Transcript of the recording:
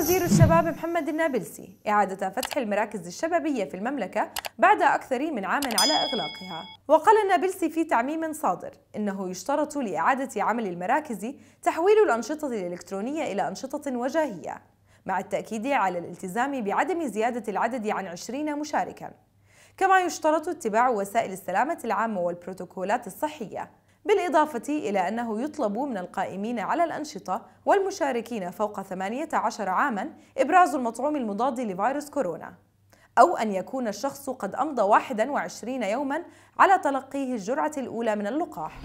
وزير الشباب محمد النابلسي إعادة فتح المراكز الشبابية في المملكة بعد أكثر من عام على إغلاقها وقال النابلسي في تعميم صادر إنه يشترط لإعادة عمل المراكز تحويل الأنشطة الإلكترونية إلى أنشطة وجاهية مع التأكيد على الالتزام بعدم زيادة العدد عن 20 مشاركاً كما يشترط اتباع وسائل السلامة العامة والبروتوكولات الصحية بالإضافة إلى أنه يطلب من القائمين على الأنشطة والمشاركين فوق 18 عاماً إبراز المطعوم المضاد لفيروس كورونا أو أن يكون الشخص قد أمضى 21 يوماً على تلقيه الجرعة الأولى من اللقاح